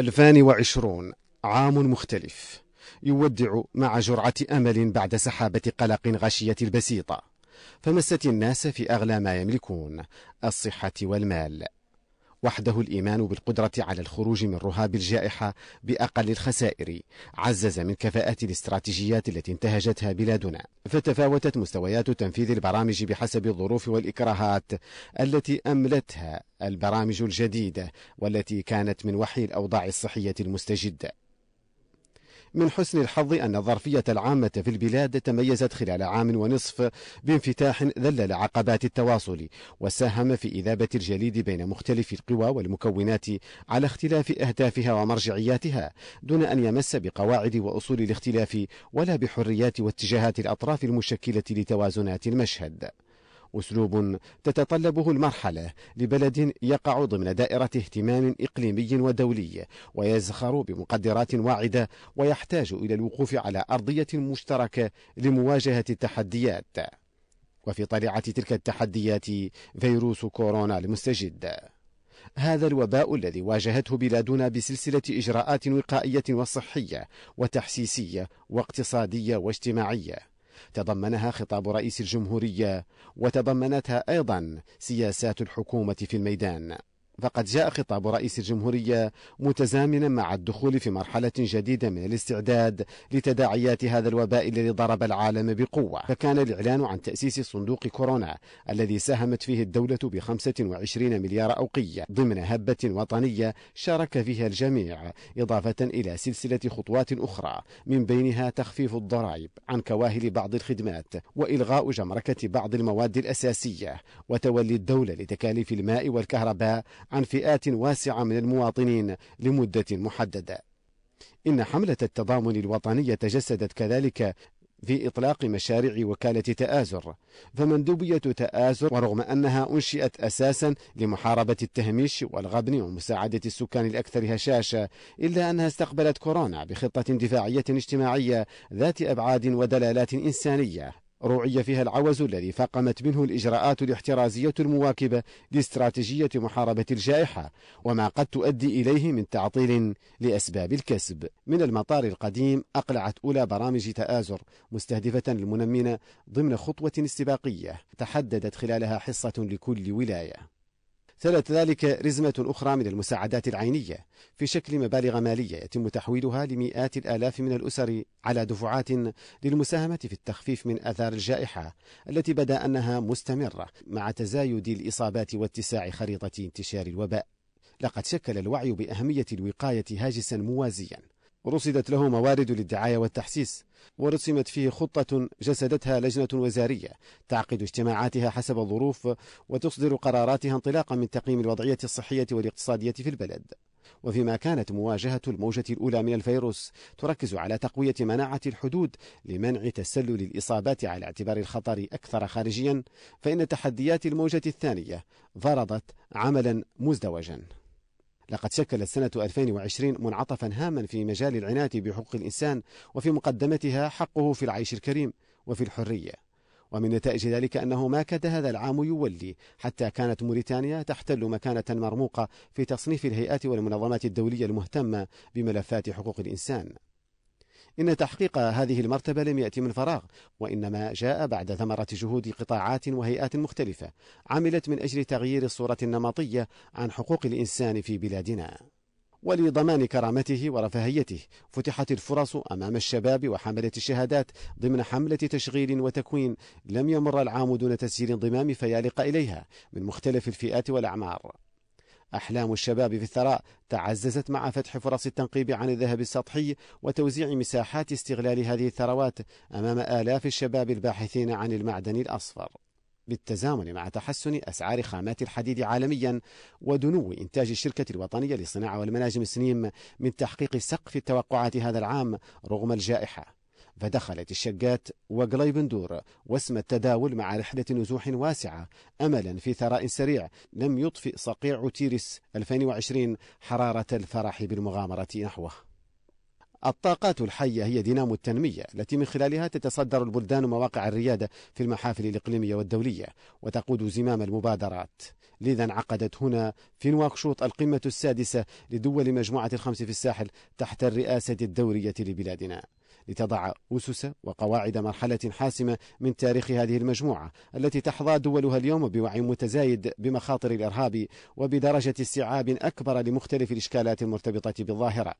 2020 عام مختلف يودع مع جرعة أمل بعد سحابة قلق غشية البسيطة فمست الناس في أغلى ما يملكون الصحة والمال وحده الإيمان بالقدرة على الخروج من رهاب الجائحة بأقل الخسائر عزز من كفاءة الاستراتيجيات التي انتهجتها بلادنا فتفاوتت مستويات تنفيذ البرامج بحسب الظروف والإكراهات التي أملتها البرامج الجديدة والتي كانت من وحي الأوضاع الصحية المستجدة من حسن الحظ أن الظرفية العامة في البلاد تميزت خلال عام ونصف بانفتاح ذلل عقبات التواصل وساهم في إذابة الجليد بين مختلف القوى والمكونات على اختلاف أهدافها ومرجعياتها دون أن يمس بقواعد وأصول الاختلاف ولا بحريات واتجاهات الأطراف المشكلة لتوازنات المشهد أسلوب تتطلبه المرحلة لبلد يقع ضمن دائرة اهتمام إقليمي ودولي ويزخر بمقدرات واعدة ويحتاج إلى الوقوف على أرضية مشتركة لمواجهة التحديات وفي طليعة تلك التحديات فيروس كورونا المستجد هذا الوباء الذي واجهته بلادنا بسلسلة إجراءات وقائية وصحية وتحسيسية واقتصادية واجتماعية تضمنها خطاب رئيس الجمهورية وتضمنتها أيضا سياسات الحكومة في الميدان فقد جاء خطاب رئيس الجمهورية متزامنا مع الدخول في مرحلة جديدة من الاستعداد لتداعيات هذا الوباء الذي ضرب العالم بقوة فكان الإعلان عن تأسيس صندوق كورونا الذي ساهمت فيه الدولة ب 25 مليار أوقية ضمن هبة وطنية شارك فيها الجميع إضافة إلى سلسلة خطوات أخرى من بينها تخفيف الضرائب عن كواهل بعض الخدمات وإلغاء جمركة بعض المواد الأساسية وتولي الدولة لتكاليف الماء والكهرباء عن فئات واسعة من المواطنين لمدة محددة إن حملة التضامن الوطنية تجسدت كذلك في إطلاق مشاريع وكالة تآزر فمندوبية تآزر ورغم أنها أنشئت أساسا لمحاربة التهميش والغبن ومساعدة السكان الأكثر هشاشة إلا أنها استقبلت كورونا بخطة دفاعية اجتماعية ذات أبعاد ودلالات إنسانية روعي فيها العوز الذي فاقمت منه الإجراءات الاحترازية المواكبة لاستراتيجية محاربة الجائحة وما قد تؤدي إليه من تعطيل لأسباب الكسب من المطار القديم أقلعت أولى برامج تآزر مستهدفة المنمين ضمن خطوة استباقية تحددت خلالها حصة لكل ولاية تلت ذلك رزمة أخرى من المساعدات العينية في شكل مبالغ مالية يتم تحويلها لمئات الآلاف من الأسر على دفعات للمساهمة في التخفيف من آثار الجائحة التي بدا أنها مستمرة مع تزايد الإصابات واتساع خريطة انتشار الوباء لقد شكل الوعي بأهمية الوقاية هاجسا موازيا رصدت له موارد للدعاية والتحسيس ورسمت فيه خطة جسدتها لجنة وزارية تعقد اجتماعاتها حسب الظروف وتصدر قراراتها انطلاقا من تقييم الوضعية الصحية والاقتصادية في البلد وفيما كانت مواجهة الموجة الأولى من الفيروس تركز على تقوية مناعة الحدود لمنع تسلل الإصابات على اعتبار الخطر أكثر خارجيا فإن تحديات الموجة الثانية فرضت عملا مزدوجا لقد شكلت سنة 2020 منعطفا هاما في مجال العناية بحقوق الإنسان وفي مقدمتها حقه في العيش الكريم وفي الحرية ومن نتائج ذلك أنه ما كاد هذا العام يولي حتى كانت موريتانيا تحتل مكانة مرموقة في تصنيف الهيئات والمنظمات الدولية المهتمة بملفات حقوق الإنسان إن تحقيق هذه المرتبة لم يأتي من فراغ وإنما جاء بعد ثمرة جهود قطاعات وهيئات مختلفة عملت من أجل تغيير الصورة النمطية عن حقوق الإنسان في بلادنا ولضمان كرامته ورفاهيته فتحت الفرص أمام الشباب وحملة الشهادات ضمن حملة تشغيل وتكوين لم يمر العام دون تسجيل انضمام فيالق إليها من مختلف الفئات والأعمار أحلام الشباب في الثراء تعززت مع فتح فرص التنقيب عن الذهب السطحي وتوزيع مساحات استغلال هذه الثروات أمام آلاف الشباب الباحثين عن المعدن الأصفر بالتزامن مع تحسن أسعار خامات الحديد عالميا ودنو إنتاج الشركة الوطنية للصناعة والمناجم السنيم من تحقيق سقف التوقعات هذا العام رغم الجائحة فدخلت الشقات وقليبندور واسم التداول مع رحلة نزوح واسعة أملا في ثراء سريع لم يطفئ صقيع تيرس 2020 حرارة الفرح بالمغامرة نحوه الطاقات الحية هي دينامو التنمية التي من خلالها تتصدر البلدان مواقع الريادة في المحافل الإقليمية والدولية وتقود زمام المبادرات لذا انعقدت هنا في نواكشوط القمة السادسة لدول مجموعة الخمس في الساحل تحت الرئاسة الدورية لبلادنا لتضع أسس وقواعد مرحلة حاسمة من تاريخ هذه المجموعة التي تحظى دولها اليوم بوعي متزايد بمخاطر الإرهاب وبدرجة استيعاب أكبر لمختلف الإشكالات المرتبطة بالظاهرة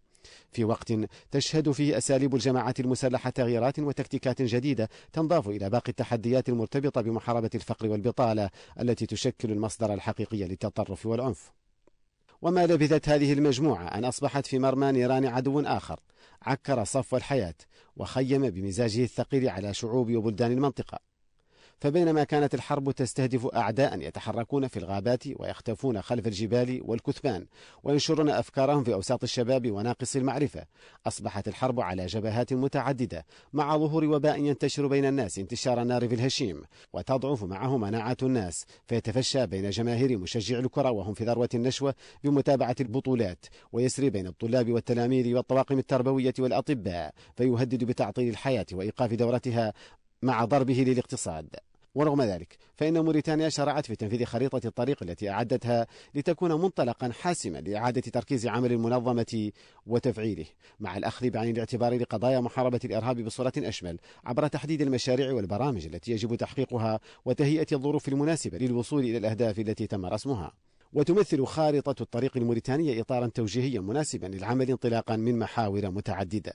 في وقت تشهد فيه أساليب الجماعات المسلحة تغييرات وتكتيكات جديدة تنضاف إلى باقي التحديات المرتبطة بمحاربة الفقر والبطالة التي تشكل المصدر الحقيقي للتطرف والعنف وما لبثت هذه المجموعة أن أصبحت في مرمى نيران عدو آخر عكر صفو الحياة وخيم بمزاجه الثقيل على شعوب وبلدان المنطقة فبينما كانت الحرب تستهدف أعداء يتحركون في الغابات ويختفون خلف الجبال والكثبان وينشرون أفكارهم في أوساط الشباب وناقص المعرفة أصبحت الحرب على جبهات متعددة مع ظهور وباء ينتشر بين الناس انتشار النار في الهشيم وتضعف معه مناعة الناس فيتفشى بين جماهير مشجعي الكرة وهم في ذروة النشوة بمتابعة البطولات ويسري بين الطلاب والتلاميذ والطواقم التربوية والأطباء فيهدد بتعطيل الحياة وإيقاف دورتها مع ضربه للاقتصاد ورغم ذلك فإن موريتانيا شرعت في تنفيذ خريطة الطريق التي أعدتها لتكون منطلقا حاسما لإعادة تركيز عمل المنظمة وتفعيله مع الأخذ بعين الاعتبار لقضايا محاربة الإرهاب بصورة أشمل عبر تحديد المشاريع والبرامج التي يجب تحقيقها وتهيئة الظروف المناسبة للوصول إلى الأهداف التي تم رسمها وتمثل خارطة الطريق الموريتانية إطارا توجيهيا مناسبا للعمل انطلاقا من محاور متعددة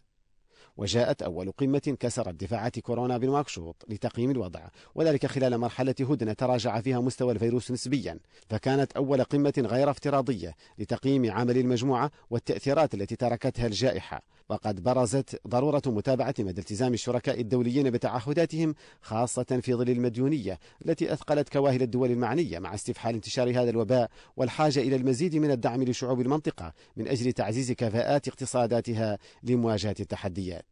وجاءت أول قمة كسرت دفاعات كورونا بنواكشوط لتقييم الوضع وذلك خلال مرحلة هدنة تراجع فيها مستوى الفيروس نسبيا فكانت أول قمة غير افتراضية لتقييم عمل المجموعة والتأثيرات التي تركتها الجائحة وقد برزت ضرورة متابعة مدى التزام الشركاء الدوليين بتعهداتهم خاصة في ظل المديونية التي أثقلت كواهل الدول المعنية مع استفحال انتشار هذا الوباء والحاجة إلى المزيد من الدعم لشعوب المنطقة من أجل تعزيز كفاءات اقتصاداتها لمواجهة التحديات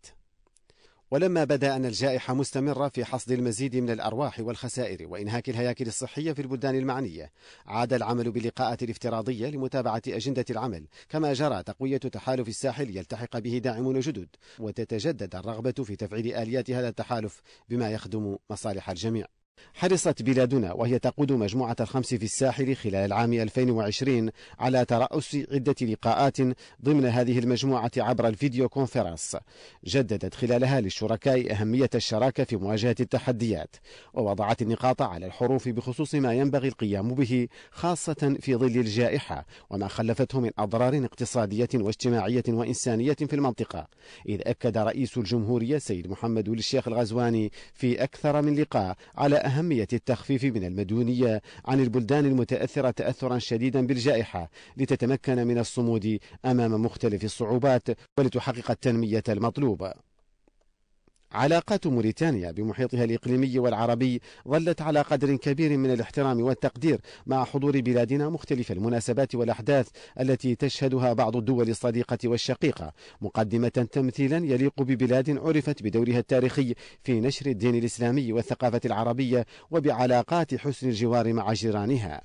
ولما بدا أن الجائحة مستمرة في حصد المزيد من الأرواح والخسائر وإنهاك الهياكل الصحية في البلدان المعنية عاد العمل بلقاءات الافتراضية لمتابعة أجندة العمل كما جرى تقوية تحالف الساحل يلتحق به داعمون جدد وتتجدد الرغبة في تفعيل آليات هذا التحالف بما يخدم مصالح الجميع حرصت بلادنا وهي تقود مجموعة الخمس في الساحل خلال العام 2020 على ترأس عدة لقاءات ضمن هذه المجموعة عبر الفيديو كونفرنس جددت خلالها للشركاء أهمية الشراكة في مواجهة التحديات ووضعت النقاط على الحروف بخصوص ما ينبغي القيام به خاصة في ظل الجائحة وما خلفته من أضرار اقتصادية واجتماعية وإنسانية في المنطقة إذ أكد رئيس الجمهورية سيد محمد ولي الشيخ الغزواني في أكثر من لقاء على أهمية التخفيف من المديونية عن البلدان المتأثرة تأثرا شديدا بالجائحة لتتمكن من الصمود أمام مختلف الصعوبات ولتحقق التنمية المطلوبة علاقات موريتانيا بمحيطها الإقليمي والعربي ظلت على قدر كبير من الاحترام والتقدير مع حضور بلادنا مختلف المناسبات والأحداث التي تشهدها بعض الدول الصديقة والشقيقة مقدمة تمثيلا يليق ببلاد عرفت بدورها التاريخي في نشر الدين الإسلامي والثقافة العربية وبعلاقات حسن الجوار مع جيرانها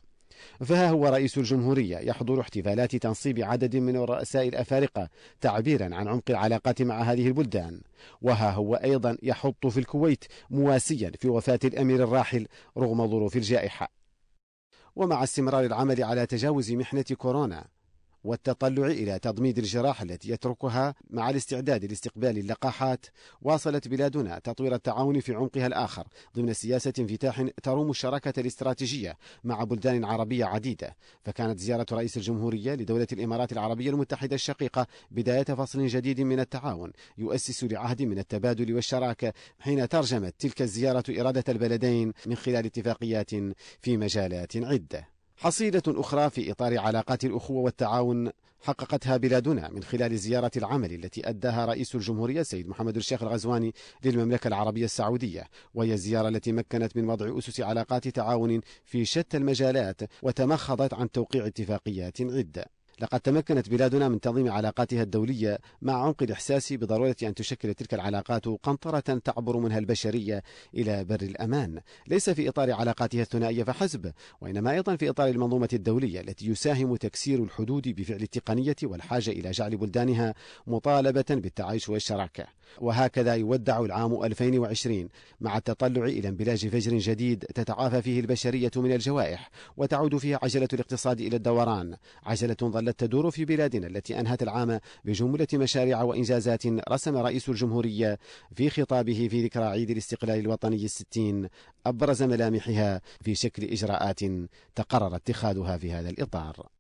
فها هو رئيس الجمهورية يحضر احتفالات تنصيب عدد من الرؤساء الأفارقة تعبيرا عن عمق العلاقات مع هذه البلدان وها هو أيضا يحط في الكويت مواسيا في وفاة الأمير الراحل رغم ظروف الجائحة ومع استمرار العمل على تجاوز محنة كورونا والتطلع إلى تضميد الجراح التي يتركها مع الاستعداد لاستقبال اللقاحات واصلت بلادنا تطوير التعاون في عمقها الآخر ضمن سياسة انفتاح تروم الشراكة الاستراتيجية مع بلدان عربية عديدة فكانت زيارة رئيس الجمهورية لدولة الإمارات العربية المتحدة الشقيقة بداية فصل جديد من التعاون يؤسس لعهد من التبادل والشراكة حين ترجمت تلك الزيارة إرادة البلدين من خلال اتفاقيات في مجالات عدة حصيلة أخرى في إطار علاقات الأخوة والتعاون حققتها بلادنا من خلال زيارة العمل التي أداها رئيس الجمهورية السيد محمد الشيخ الغزواني للمملكة العربية السعودية وهي الزيارة التي مكنت من وضع أسس علاقات تعاون في شتى المجالات وتمخضت عن توقيع اتفاقيات عدة لقد تمكنت بلادنا من تنظيم علاقاتها الدولية مع عمق الإحساس بضرورة أن تشكل تلك العلاقات قنطرة تعبر منها البشرية إلى بر الأمان ليس في إطار علاقاتها الثنائية فحسب وإنما أيضا في إطار المنظومة الدولية التي يساهم تكسير الحدود بفعل التقنية والحاجة إلى جعل بلدانها مطالبة بالتعايش والشراكة وهكذا يودع العام 2020 مع التطلع إلى انبلاج فجر جديد تتعافى فيه البشرية من الجوائح وتعود فيه عجلة الاقتصاد إلى الدوران عجلة ظلت تدور في بلادنا التي أنهت العام بجملة مشاريع وإنجازات رسم رئيس الجمهورية في خطابه في ذكرى عيد الاستقلال الوطني الستين أبرز ملامحها في شكل إجراءات تقرر اتخاذها في هذا الإطار